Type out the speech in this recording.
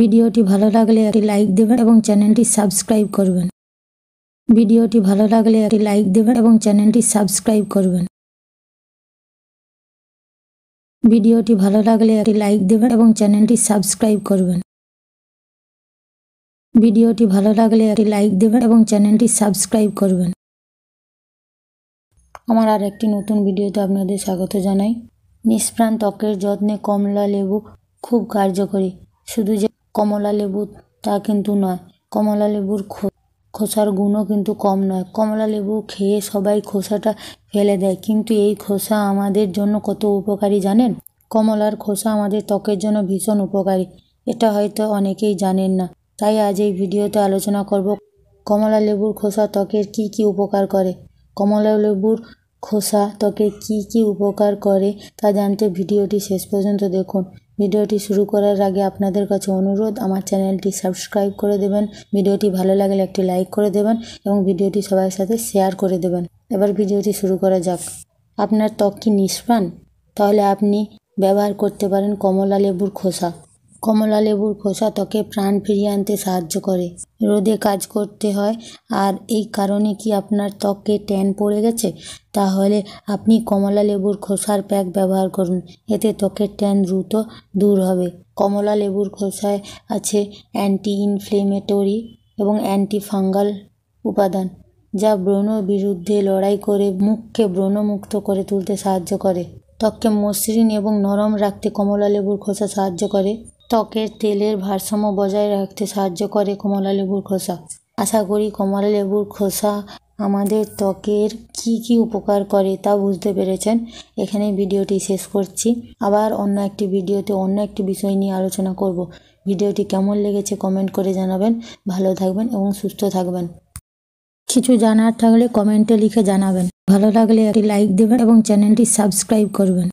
ভিডিওটি ভালো লাগলে একটি লাইক দেবেন এবং চ্যানেলটি সাবস্ক্রাইব করবেন ভিডিওটি ভালো লাগলে একটি লাইক দেবেন এবং চ্যানেলটি সাবস্ক্রাইব করবেন ভিডিওটি ভালো লাগলে একটি লাইক দেবেন এবং চ্যানেলটি সাবস্ক্রাইব করবেন ভিডিওটি ভালো লাগলে একটি লাইক দেবেন এবং চ্যানেলটি সাবস্ক্রাইব করবেন আমার আর একটি নতুন ভিডিওতে আপনাদের স্বাগত জানাই নিষ্প্রাণ ত্বকের যত্নে কমলা লেবু খুব কার্যকরী শুধু যে কমলা লেবু তা কিন্তু নয় কমলা লেবুর খোসার গুণও কিন্তু কম নয় কমলা লেবু খেয়ে সবাই খোসাটা ফেলে দেয় কিন্তু এই খোসা আমাদের জন্য কত উপকারী জানেন কমলার খোসা আমাদের ত্বকের জন্য ভীষণ উপকারী এটা হয়তো অনেকেই জানেন না তাই আজ এই ভিডিওতে আলোচনা করব কমলা লেবুর খোসা ত্বকের কি কি উপকার করে কমলা লেবুর খোসা ত্বকের কী কী উপকার করে তা জানতে ভিডিওটি শেষ পর্যন্ত দেখুন ভিডিওটি শুরু করার আগে আপনাদের কাছে অনুরোধ আমার চ্যানেলটি সাবস্ক্রাইব করে দেবেন ভিডিওটি ভালো লাগলে একটি লাইক করে দেবেন এবং ভিডিওটি সবার সাথে শেয়ার করে দেবেন এবার ভিডিওটি শুরু করা যাক আপনার ত্বক কি নিষ্প্রাণ তাহলে আপনি ব্যবহার করতে পারেন কমলা লেবুর খোসা কমলা লেবুর খোসা ত্বকে প্রাণ ফিরিয়ে আনতে সাহায্য করে রোদে কাজ করতে হয় আর এই কারণে কি আপনার ত্বকে ট্যান পড়ে গেছে তাহলে আপনি কমলা লেবুর খোসার প্যাক ব্যবহার করুন এতে ত্বকের ট্যান দ্রুত দূর হবে কমলা লেবুর খোসায় আছে অ্যান্টি ইনফ্লেমেটরি এবং অ্যান্টি ফাঙ্গাল উপাদান যা ব্রণ বিরুদ্ধে লড়াই করে মুখকে ব্রণমুক্ত করে তুলতে সাহায্য করে ত্বককে মসৃণ এবং নরম রাখতে কমলা লেবুর খোসা সাহায্য করে ত্বকের তেলের ভারসাম্য বজায় রাখতে সাহায্য করে কমলা লেবুর খোসা আশা করি কমলা লেবুর খোসা আমাদের ত্বকের কি কি উপকার করে তা বুঝতে পেরেছেন এখানে ভিডিওটি শেষ করছি আবার অন্য একটি ভিডিওতে অন্য একটি বিষয় নিয়ে আলোচনা করব ভিডিওটি কেমন লেগেছে কমেন্ট করে জানাবেন ভালো থাকবেন এবং সুস্থ থাকবেন কিছু জানার থাকলে কমেন্টে লিখে জানাবেন ভালো লাগলে একটি লাইক দেবেন এবং চ্যানেলটি সাবস্ক্রাইব করবেন